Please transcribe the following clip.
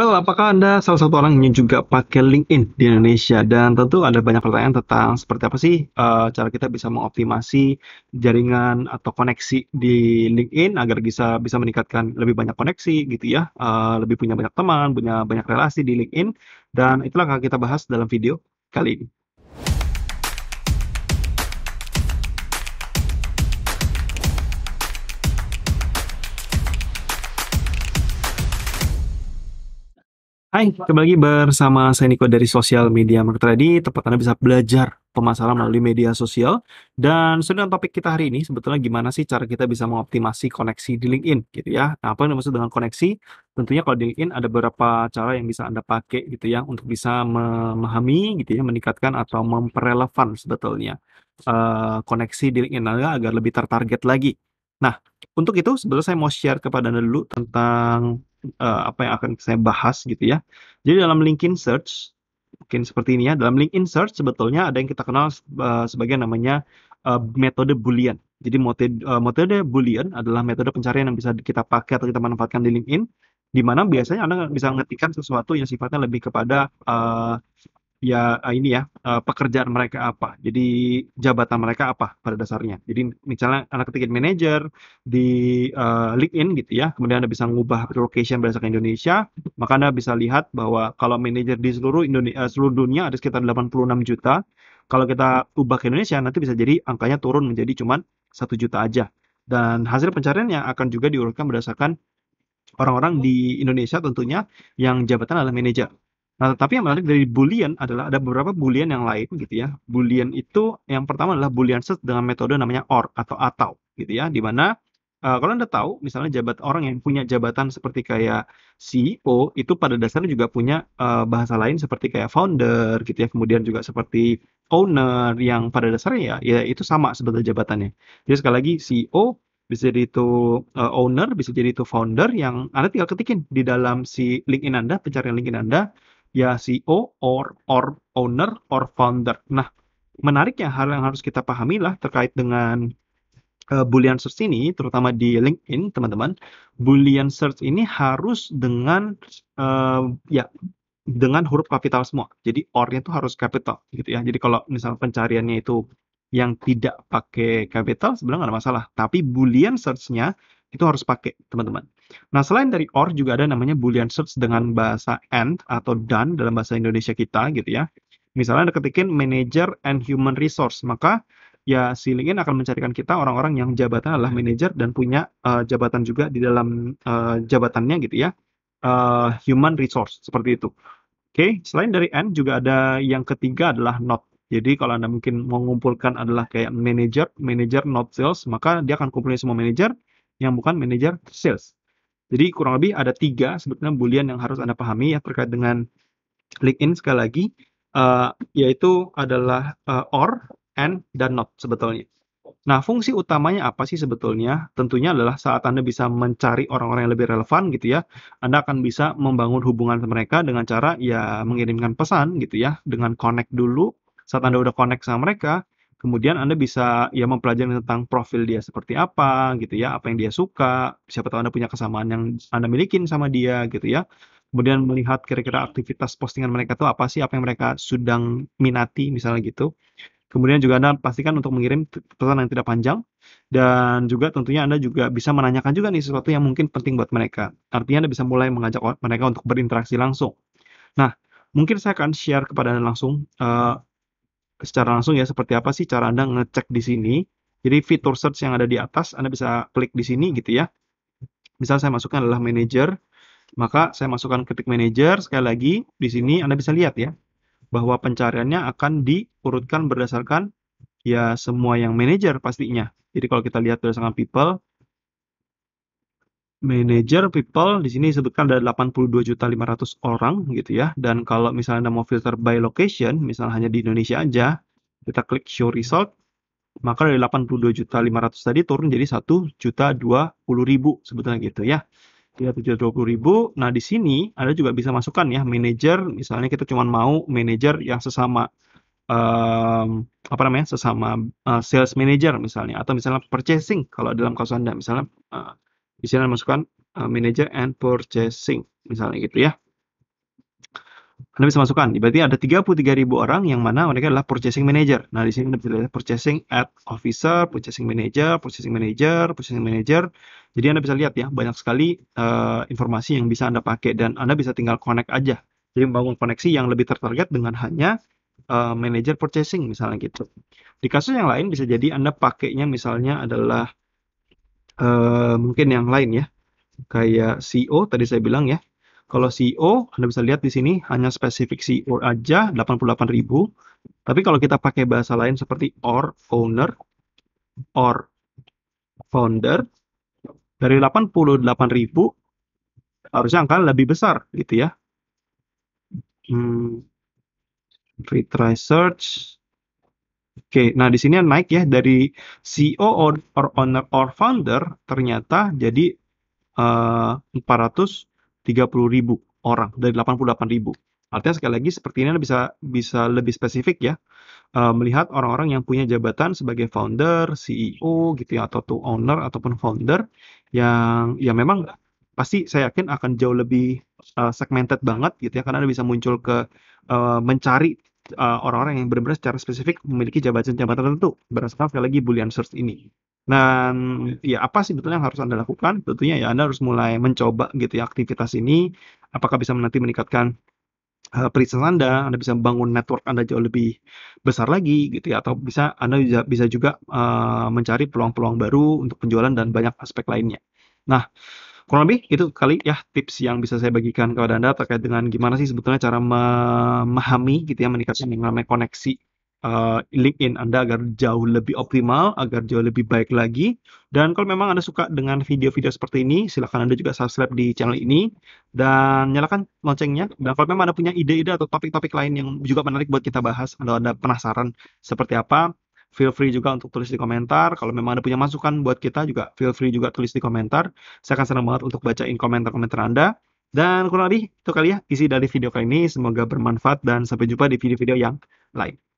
Well, apakah Anda salah satu orang yang juga pakai LinkedIn di Indonesia? Dan tentu ada banyak pertanyaan tentang seperti apa sih uh, cara kita bisa mengoptimasi jaringan atau koneksi di LinkedIn agar bisa bisa meningkatkan lebih banyak koneksi gitu ya, uh, lebih punya banyak teman, punya banyak relasi di LinkedIn. Dan itulah akan kita bahas dalam video kali ini. Hai, kembali lagi bersama saya Niko dari Sosial Media Market Tadi, tempat Anda bisa belajar pemasaran melalui media sosial. Dan sedang topik kita hari ini sebetulnya gimana sih cara kita bisa mengoptimasi koneksi di LinkedIn gitu ya. Nah, apa yang dimaksud dengan koneksi? Tentunya kalau di LinkedIn ada beberapa cara yang bisa Anda pakai gitu ya untuk bisa memahami gitu ya, meningkatkan atau memperelevan sebetulnya uh, koneksi di LinkedIn Anda agar lebih tertarget lagi. Nah, untuk itu sebetulnya saya mau share kepada Anda dulu tentang uh, apa yang akan saya bahas gitu ya. Jadi dalam LinkedIn search mungkin seperti ini ya. Dalam LinkedIn search sebetulnya ada yang kita kenal uh, sebagai namanya uh, metode boolean. Jadi metode, uh, metode boolean adalah metode pencarian yang bisa kita pakai atau kita manfaatkan di LinkedIn di mana biasanya Anda bisa mengetikkan sesuatu yang sifatnya lebih kepada uh, ya eh, ini ya eh, pekerjaan mereka apa jadi jabatan mereka apa pada dasarnya jadi misalnya anak ketikin manager di uh, LinkedIn gitu ya kemudian anda bisa mengubah location berdasarkan Indonesia maka anda bisa lihat bahwa kalau manager di seluruh Indonesia seluruh dunia ada sekitar 86 juta kalau kita ubah ke Indonesia nanti bisa jadi angkanya turun menjadi cuma satu juta aja dan hasil pencarian yang akan juga diurutkan berdasarkan orang-orang di Indonesia tentunya yang jabatan adalah manajer Nah, tetapi yang menarik dari Boolean adalah ada beberapa Boolean yang lain gitu ya. Boolean itu yang pertama adalah Boolean set dengan metode namanya OR atau atau gitu ya, di mana uh, kalau Anda tahu misalnya jabat orang yang punya jabatan seperti kayak CEO itu pada dasarnya juga punya uh, bahasa lain seperti kayak founder gitu ya, kemudian juga seperti owner yang pada dasarnya ya, ya itu sama sebetulnya jabatannya. Jadi sekali lagi CEO bisa jadi itu uh, owner, bisa jadi itu founder yang Anda tinggal ketikin di dalam si LinkedIn Anda, pencarian LinkedIn Anda, ya CEO or or owner or founder. Nah, menariknya hal yang harus kita pahami lah terkait dengan uh, Boolean search ini, terutama di LinkedIn, teman-teman. Boolean search ini harus dengan uh, ya dengan huruf kapital semua. Jadi or-nya itu harus capital gitu ya. Jadi kalau misalnya pencariannya itu yang tidak pakai capital sebenarnya nggak masalah. Tapi Boolean search-nya itu harus pakai, teman-teman. Nah, selain dari or juga ada namanya boolean search dengan bahasa and atau dan dalam bahasa Indonesia kita gitu ya. Misalnya anda ketikin manager and human resource, maka ya si LinkedIn akan mencarikan kita orang-orang yang jabatan adalah manager dan punya uh, jabatan juga di dalam uh, jabatannya gitu ya. Uh, human resource seperti itu. Oke, okay. selain dari and juga ada yang ketiga adalah not. Jadi kalau Anda mungkin mengumpulkan adalah kayak manager, manager not sales, maka dia akan kumpulin semua manager yang bukan manager sales jadi kurang lebih ada tiga sebetulnya boolean yang harus Anda pahami ya terkait dengan LinkedIn sekali lagi uh, yaitu adalah uh, or, and, dan not sebetulnya. Nah, fungsi utamanya apa sih sebetulnya? Tentunya adalah saat Anda bisa mencari orang-orang yang lebih relevan gitu ya, Anda akan bisa membangun hubungan mereka dengan cara ya mengirimkan pesan gitu ya, dengan connect dulu. Saat Anda udah connect sama mereka, Kemudian Anda bisa ya mempelajari tentang profil dia seperti apa gitu ya, apa yang dia suka, siapa tahu Anda punya kesamaan yang Anda milikin sama dia gitu ya. Kemudian melihat kira-kira aktivitas postingan mereka itu apa sih, apa yang mereka sedang minati misalnya gitu. Kemudian juga Anda pastikan untuk mengirim pesan yang tidak panjang dan juga tentunya Anda juga bisa menanyakan juga nih sesuatu yang mungkin penting buat mereka. Artinya Anda bisa mulai mengajak mereka untuk berinteraksi langsung. Nah, mungkin saya akan share kepada Anda langsung uh, secara langsung ya seperti apa sih cara Anda ngecek di sini. Jadi fitur search yang ada di atas Anda bisa klik di sini gitu ya. Misal saya masukkan adalah manager, maka saya masukkan ketik manager sekali lagi di sini Anda bisa lihat ya bahwa pencariannya akan diurutkan berdasarkan ya semua yang manager pastinya. Jadi kalau kita lihat berdasarkan people, manager people di sini disebutkan ada 82.500 orang gitu ya. Dan kalau misalnya Anda mau filter by location, misalnya hanya di Indonesia aja, kita klik show result, maka dari 82.500 tadi turun jadi 1.020.000 sebetulnya gitu ya. Ya, Nah, di sini Anda juga bisa masukkan ya Manager misalnya kita cuma mau Manager yang sesama um, apa namanya? sesama uh, sales manager misalnya atau misalnya purchasing kalau dalam kasus Anda misalnya uh, di sini masukkan uh, eh, manager and purchasing misalnya gitu ya anda bisa masukkan berarti ada 33.000 orang yang mana mereka adalah purchasing manager nah di sini anda bisa lihat purchasing at officer purchasing manager purchasing manager purchasing manager jadi anda bisa lihat ya banyak sekali uh, informasi yang bisa anda pakai dan anda bisa tinggal connect aja jadi membangun koneksi yang lebih tertarget dengan hanya uh, manager purchasing misalnya gitu. Di kasus yang lain bisa jadi Anda pakainya misalnya adalah Eh, mungkin yang lain ya. Kayak CEO tadi saya bilang ya. Kalau CEO Anda bisa lihat di sini hanya spesifik CEO aja 88.000. Tapi kalau kita pakai bahasa lain seperti or owner or founder dari 88.000 harusnya angka lebih besar gitu ya. Hmm, retry search Oke, nah di sini naik ya dari CEO or, or owner or founder ternyata jadi eh, uh, 430 ribu orang dari 88 ribu. Artinya sekali lagi seperti ini bisa bisa lebih spesifik ya uh, melihat orang-orang yang punya jabatan sebagai founder, CEO gitu ya atau to owner ataupun founder yang ya memang pasti saya yakin akan jauh lebih uh, segmented banget gitu ya karena bisa muncul ke uh, mencari orang eh, orang-orang yang benar-benar secara spesifik memiliki jabatan-jabatan tertentu berdasarkan sekali lagi Boolean search ini. Nah, ya apa sih betulnya yang harus Anda lakukan? Tentunya ya Anda harus mulai mencoba gitu ya aktivitas ini apakah bisa nanti meningkatkan uh, eh, periksa Anda, Anda bisa bangun network Anda jauh lebih besar lagi gitu ya atau bisa Anda bisa, bisa juga uh, mencari peluang-peluang baru untuk penjualan dan banyak aspek lainnya. Nah, kurang lebih itu kali ya tips yang bisa saya bagikan kepada anda terkait dengan gimana sih sebetulnya cara memahami gitu ya meningkatkan yang namanya koneksi uh, LinkedIn Anda agar jauh lebih optimal, agar jauh lebih baik lagi. Dan kalau memang Anda suka dengan video-video seperti ini, silahkan Anda juga subscribe di channel ini dan nyalakan loncengnya. Dan kalau memang Anda punya ide-ide atau topik-topik lain yang juga menarik buat kita bahas, atau Anda penasaran seperti apa, Feel free juga untuk tulis di komentar. Kalau memang ada punya masukan buat kita juga, feel free juga tulis di komentar. Saya akan senang banget untuk bacain komentar-komentar Anda. Dan kurang lebih itu kali ya isi dari video kali ini. Semoga bermanfaat dan sampai jumpa di video-video yang lain.